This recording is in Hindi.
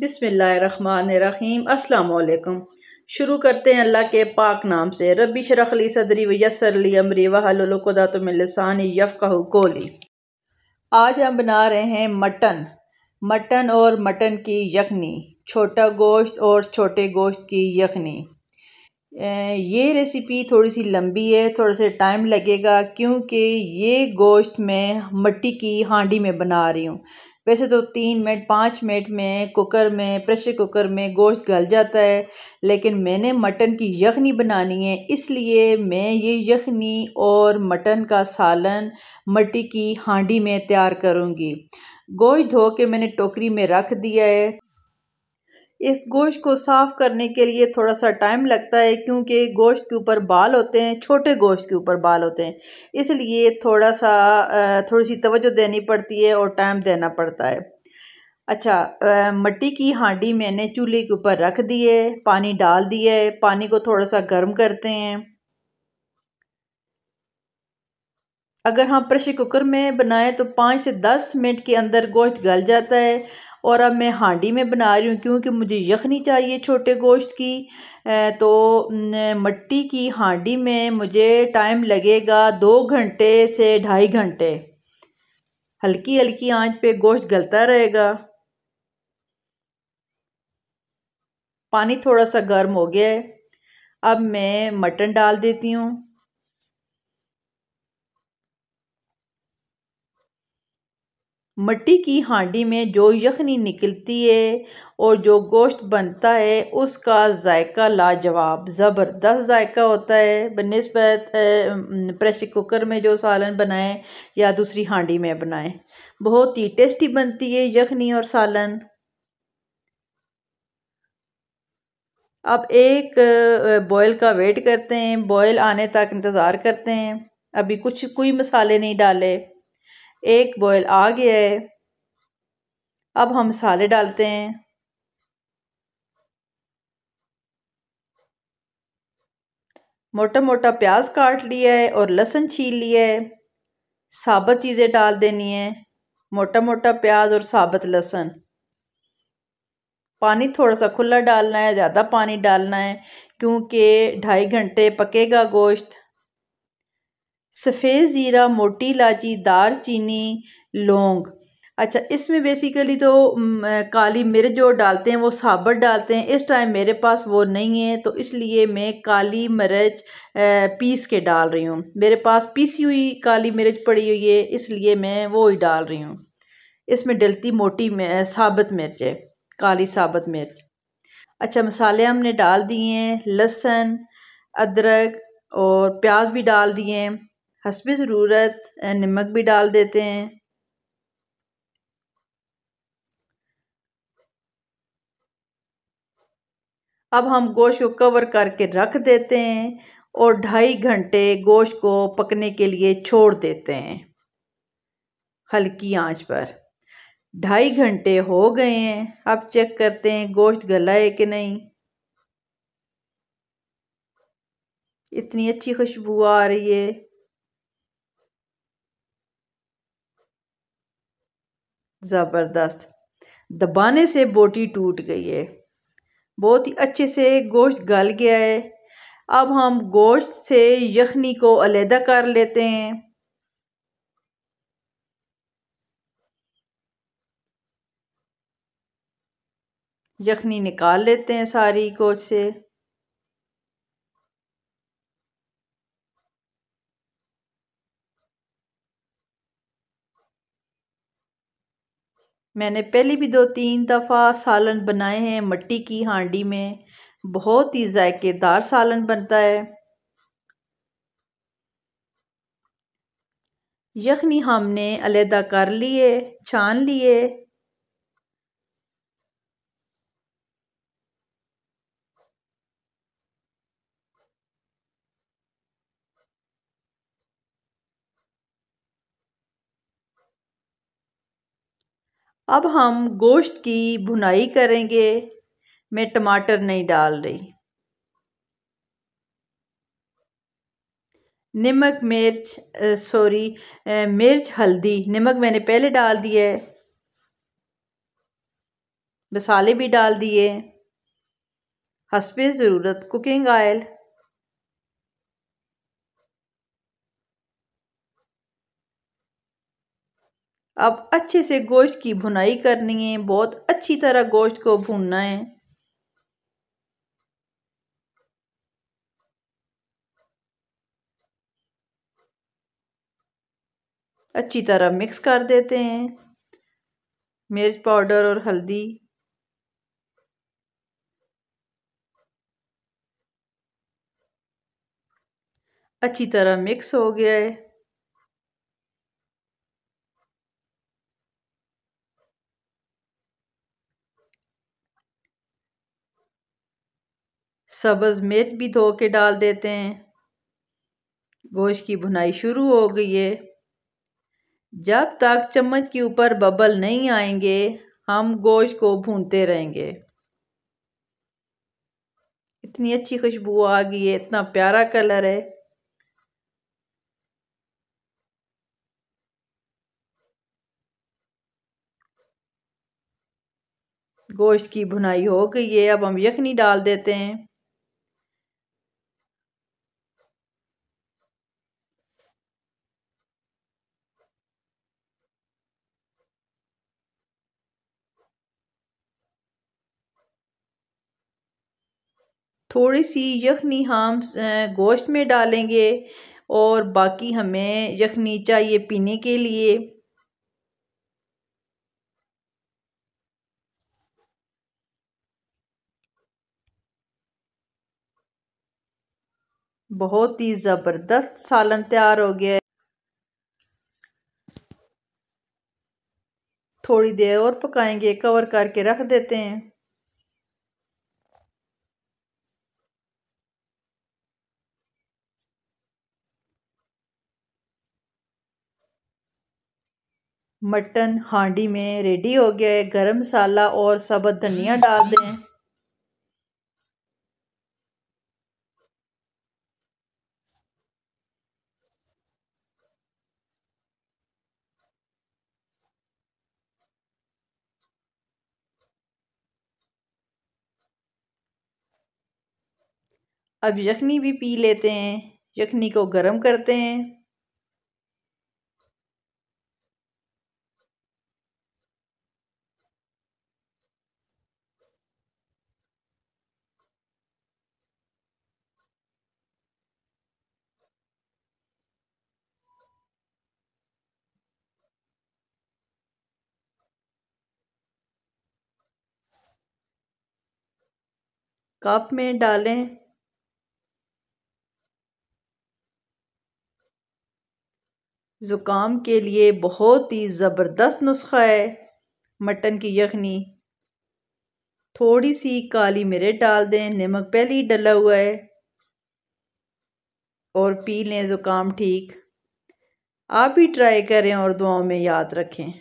बिसमीम अल्लाम शुरू करते हैं अल्लाह के पाक नाम से रबी शरखली सदरी वयसरली अमरी वहलदा तो मिलसान यफ़ कोली आज हम बना रहे हैं मटन मटन और मटन की यखनी छोटा गोश्त और छोटे गोश्त की यखनी ये रेसिपी थोड़ी सी लंबी है थोड़ा सा टाइम लगेगा क्योंकि ये गोश्त मैं मट्टी की हांडी में बना रही हूँ वैसे तो तीन मिनट पाँच मिनट में कुकर में प्रेशर कुकर में गोश्त गल जाता है लेकिन मैंने मटन की यखनी बनानी है इसलिए मैं ये यखनी और मटन का सालन मट्टी की हांडी में तैयार करूँगी गोश्त धो के मैंने टोकरी में रख दिया है इस गोश्त को साफ़ करने के लिए थोड़ा सा टाइम लगता है क्योंकि गोश्त के ऊपर बाल होते हैं छोटे गोश्त के ऊपर बाल होते हैं इसलिए थोड़ा सा थोड़ी सी तवज्जो देनी पड़ती है और टाइम देना पड़ता है अच्छा मिट्टी की हांडी मैंने चूल्हे के ऊपर रख दी है पानी डाल दिया है पानी को थोड़ा सा गर्म करते हैं अगर हम हाँ प्रेशर कुकर में बनाएं तो पाँच से दस मिनट के अंदर गोश्त गल जाता है और अब मैं हांडी में बना रही हूँ क्योंकि मुझे यखनी चाहिए छोटे गोश्त की तो मट्टी की हांडी में मुझे टाइम लगेगा दो घंटे से ढाई घंटे हल्की हल्की आंच पे गोश्त गलता रहेगा पानी थोड़ा सा गर्म हो गया है अब मैं मटन डाल देती हूँ मट्टी की हांडी में जो यखनी निकलती है और जो गोश्त बनता है उसका जायका लाजवाब ज़बरदस्त जायका होता है बनस्बत प्रेशर कुकर में जो सालन बनाएं या दूसरी हांडी में बनाएं बहुत ही टेस्टी बनती है यखनी और सालन अब एक बॉयल का वेट करते हैं बॉयल आने तक इंतज़ार करते हैं अभी कुछ कोई मसाले नहीं डाले एक बॉयल आ गया है अब हम मसाले डालते हैं मोटा मोटा प्याज काट लिया है और लहसुन छील लिया है साबत चीज़ें डाल देनी है मोटा मोटा प्याज और साबत लहसुन पानी थोड़ा सा खुला डालना है ज़्यादा पानी डालना है क्योंकि ढाई घंटे पकेगा गोश्त सफ़ेद ज़ीरा मोटी इलायची दार चीनी लौंग अच्छा इसमें बेसिकली तो काली मिर्च जो डालते हैं वो साबर डालते हैं इस टाइम मेरे पास वो नहीं है तो इसलिए मैं काली मिर्च पीस के डाल रही हूँ मेरे पास पीसी हुई काली मिर्च पड़ी हुई है इसलिए मैं वो ही डाल रही हूँ इसमें डलती मोटी साबत मिर्च है काली साबत मिर्च अच्छा मसाले हमने डाल दिए हैं लहसुन अदरक और प्याज भी डाल दिए हैं हसब ज़रूरत नमक भी डाल देते हैं अब हम गोश्त को कवर करके रख देते हैं और ढाई घंटे गोश्त को पकने के लिए छोड़ देते हैं हल्की आंच पर ढाई घंटे हो गए हैं अब चेक करते हैं गोश्त गला है कि नहीं इतनी अच्छी खुशबू आ रही है ज़बरदस्त दबाने से बोटी टूट गई है बहुत ही अच्छे से गोश्त गल गया है अब हम गोश्त से यखनी को अलहदा कर लेते हैं यखनी निकाल लेते हैं सारी गोश्त से मैंने पहले भी दो तीन दफ़ा सालन बनाए हैं मट्टी की हांडी में बहुत ही जायकेदार सालन बनता है यखनी हमने अलहदा कर लिए छान लिए अब हम गोश्त की भुनाई करेंगे मैं टमाटर नहीं डाल रही नमक मिर्च सॉरी मिर्च हल्दी नमक मैंने पहले डाल दिया है मसाले भी डाल दिए हंसपे ज़रूरत कुकिंग ऑयल अब अच्छे से गोश्त की भुनाई करनी है बहुत अच्छी तरह गोश्त को भूनना है अच्छी तरह मिक्स कर देते हैं मिर्च पाउडर और हल्दी अच्छी तरह मिक्स हो गया है सब्ज़ मिर्च भी धो के डाल देते हैं गोश्त की भुनाई शुरू हो गई है जब तक चम्मच के ऊपर बबल नहीं आएंगे हम गोश्त को भूनते रहेंगे इतनी अच्छी खुशबू आ गई है इतना प्यारा कलर है गोश्त की भुनाई हो गई है अब हम यखनी डाल देते हैं थोड़ी सी यखनी हम गोश्त में डालेंगे और बाकी हमें यखनी चाहिए पीने के लिए बहुत ही ज़बरदस्त सालन तैयार हो गया है थोड़ी देर और पकाएंगे कवर करके रख देते हैं मटन हांडी में रेडी हो गया है गरम मसाला और सबत धनिया डाल दें अब यखनी भी पी लेते हैं यखनी को गरम करते हैं कप में डालें ज़ुकाम के लिए बहुत ही ज़बरदस्त नुस्खा है मटन की यखनी थोड़ी सी काली मिर्च डाल दें नमक पहले ही डला हुआ है और पी लें ज़ुकाम ठीक आप भी ट्राई करें और दुआओं में याद रखें